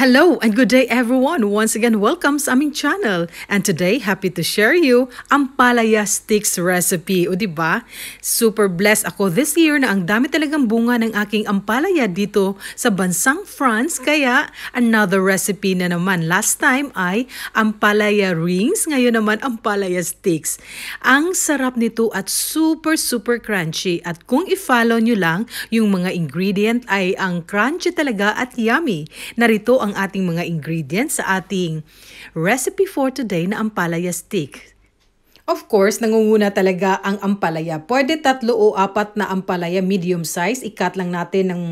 Hello and good day everyone. Once again, welcome sa aming channel. And today, happy to share you ang palaya sticks recipe. O ba? Super blessed ako this year na ang dami talagang bunga ng aking ampalaya dito sa bansang France. Kaya another recipe na naman. Last time ay ampalaya rings. Ngayon naman ampalaya sticks. Ang sarap nito at super super crunchy. At kung i-follow nyo lang, yung mga ingredient ay ang crunchy talaga at yummy. Narito ang ang ating mga ingredients sa ating recipe for today na ampalaya palaya steak. Of course, nangunguna talaga ang ampalaya. Pwede tatlo o apat na ampalaya, medium size. Ikat lang natin ng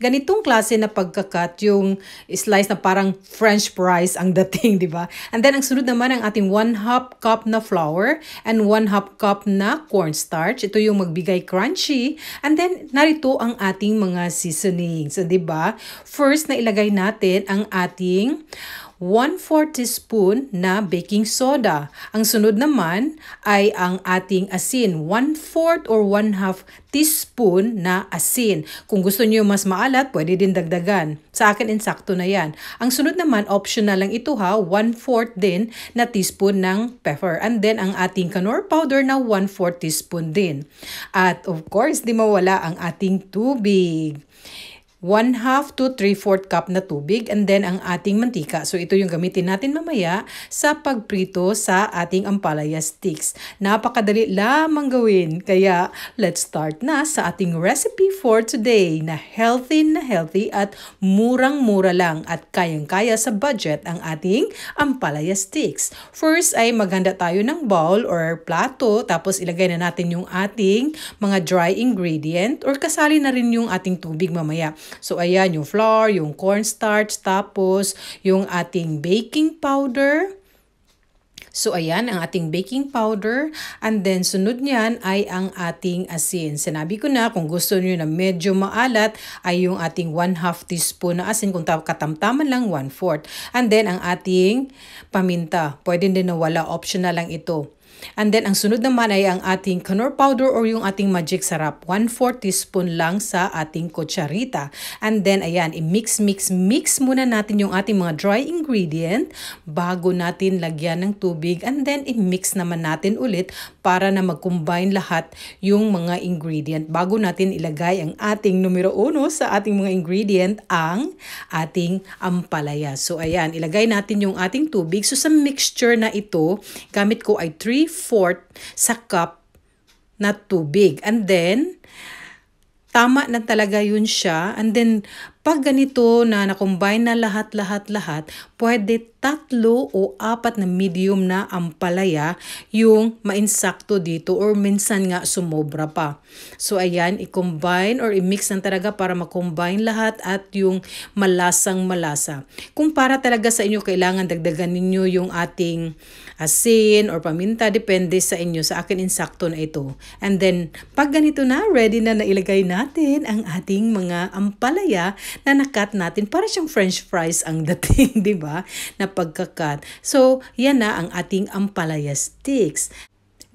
ganitong klase na pagkakat, yung slice na parang french fries ang dating, di ba? And then, ang sunod naman ang ating 1 half cup na flour and 1 half cup na cornstarch. Ito yung magbigay crunchy. And then, narito ang ating mga seasonings, di ba? First, na ilagay natin ang ating 1/4 teaspoon na baking soda. Ang sunod naman ay ang ating asin, 1/4 or 1/2 teaspoon na asin. Kung gusto niyo mas maalat, pwede din dagdagan. Sa akin insakto na 'yan. Ang sunod naman optional lang ito ha, 1/4 din na teaspoon ng pepper. And then ang ating canola powder na 1/4 teaspoon din. At of course, di mawala ang ating tubig. 1 half to 3 fourth cup na tubig and then ang ating mantika. So ito yung gamitin natin mamaya sa pagprito sa ating ampalaya sticks. Napakadali lamang gawin. Kaya let's start na sa ating recipe for today na healthy na healthy at murang-mura lang at kayang-kaya sa budget ang ating ampalaya sticks. First ay maghanda tayo ng bowl or plato tapos ilagay na natin yung ating mga dry ingredient or kasali na rin yung ating tubig mamaya. So ayan yung flour, yung cornstarch, tapos yung ating baking powder. So, ayan ang ating baking powder. And then, sunod niyan ay ang ating asin. Sinabi ko na, kung gusto niyo na medyo maalat, ay yung ating 1 half teaspoon na asin. Kung katamtaman lang, 1 fourth. And then, ang ating paminta. Pwede din na wala. Optional lang ito. And then, ang sunod naman ay ang ating Knorr powder or yung ating magic sarap. 1-4 teaspoon lang sa ating kutsarita. And then, ayan, i-mix, mix, mix muna natin yung ating mga dry ingredient bago natin lagyan ng tubig. And then, i-mix naman natin ulit para na mag-combine lahat yung mga ingredient. Bago natin ilagay ang ating numero uno sa ating mga ingredient, ang ating ampalaya. So ayan, ilagay natin yung ating tubig. So sa mixture na ito, gamit ko ay 3-4 sa cup na tubig. And then, tama na talaga yun siya. And then, pag ganito na nakombine na lahat-lahat-lahat, pwede tatlo o apat na medium na ampalaya yung mainsakto dito or minsan nga sumobra pa. So ayan, i-combine or i-mix na talaga para makombine lahat at yung malasang malasa. Kung para talaga sa inyo kailangan dagdagan ninyo yung ating asin or paminta, depende sa inyo. Sa akin, insakto na ito. And then, pag ganito na, ready na nailagay natin ang ating mga ampalaya na nakat natin. Para siyang french fries ang dating, di ba? Na pagkakat. So, yan na ang ating ampalaya sticks.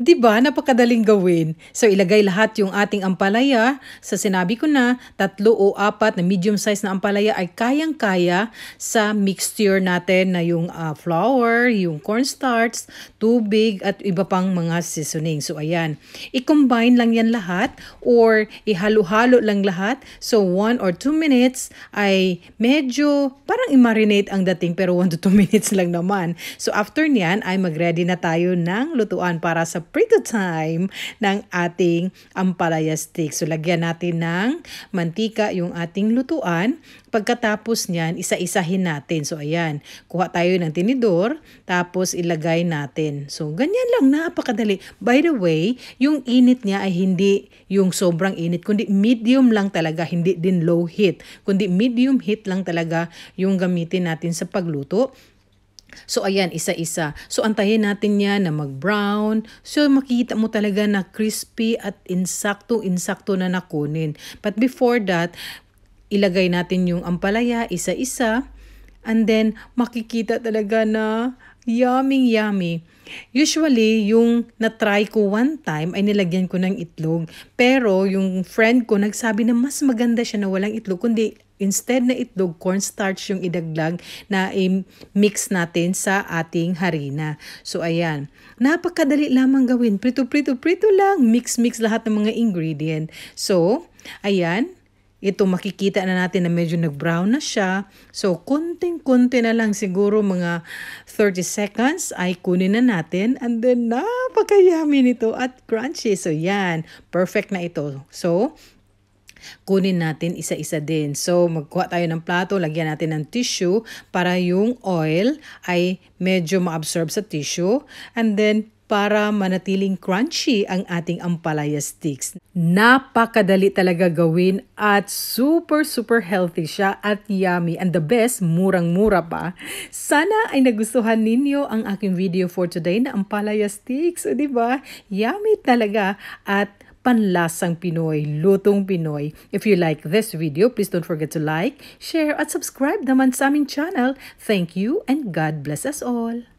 Di ba napakadaling gawin? So ilagay lahat yung ating ampalaya. Sa sinabi ko na, tatlo o apat na medium size na ampalaya ay kayang-kaya sa mixture natin na yung uh, flour, yung cornstarch, tubig at iba pang mga seasoning. So ayan, i-combine lang yan lahat or ihalo-halo lang lahat. So 1 or 2 minutes ay medyo parang i-marinate ang dating pero 1 to 2 minutes lang naman. So after niyan ay mag-ready na tayo ng lutuan para sa prito time ng ating ampalaya steak. So lagyan natin ng mantika yung ating lutuan. Pagkatapos niyan, isa-isahin natin. So ayan, kuha tayo ng tinidor tapos ilagay natin. So ganyan lang, napakadali. By the way, yung init niya ay hindi yung sobrang init kundi medium lang talaga, hindi din low heat. Kundi medium heat lang talaga yung gamitin natin sa pagluto. So ayan, isa-isa. So antayin natin yan na mag-brown. So makita mo talaga na crispy at insakto-insakto na nakunin. But before that, ilagay natin yung ampalaya isa-isa And then, makikita talaga na yummy, yummy. Usually, yung na-try ko one time ay nilagyan ko ng itlog. Pero yung friend ko nagsabi na mas maganda siya na walang itlog, kundi instead na itlog, cornstarch yung idaglag na i-mix natin sa ating harina. So, ayan. Napakadali lamang gawin. Prito, prito, prito lang. Mix, mix lahat ng mga ingredient. So, ayan ito makikita na natin na medyo nag-brown na siya. So, kunting-kunti na lang siguro mga 30 seconds ay kunin na natin. And then, napakayami nito at crunchy. So, yan. Perfect na ito. So, kunin natin isa-isa din. So, magkuha tayo ng plato, lagyan natin ng tissue para yung oil ay medyo maabsorb sa tissue. And then, para manatiling crunchy ang ating ampalaya sticks. Napakadali talaga gawin at super super healthy siya at yummy and the best, murang-mura pa. Sana ay nagustuhan ninyo ang aking video for today na ampalaya sticks, 'di ba? Yummy talaga at panlasang Pinoy, lutong Pinoy. If you like this video, please don't forget to like, share, at subscribe naman sa aming channel. Thank you and God bless us all.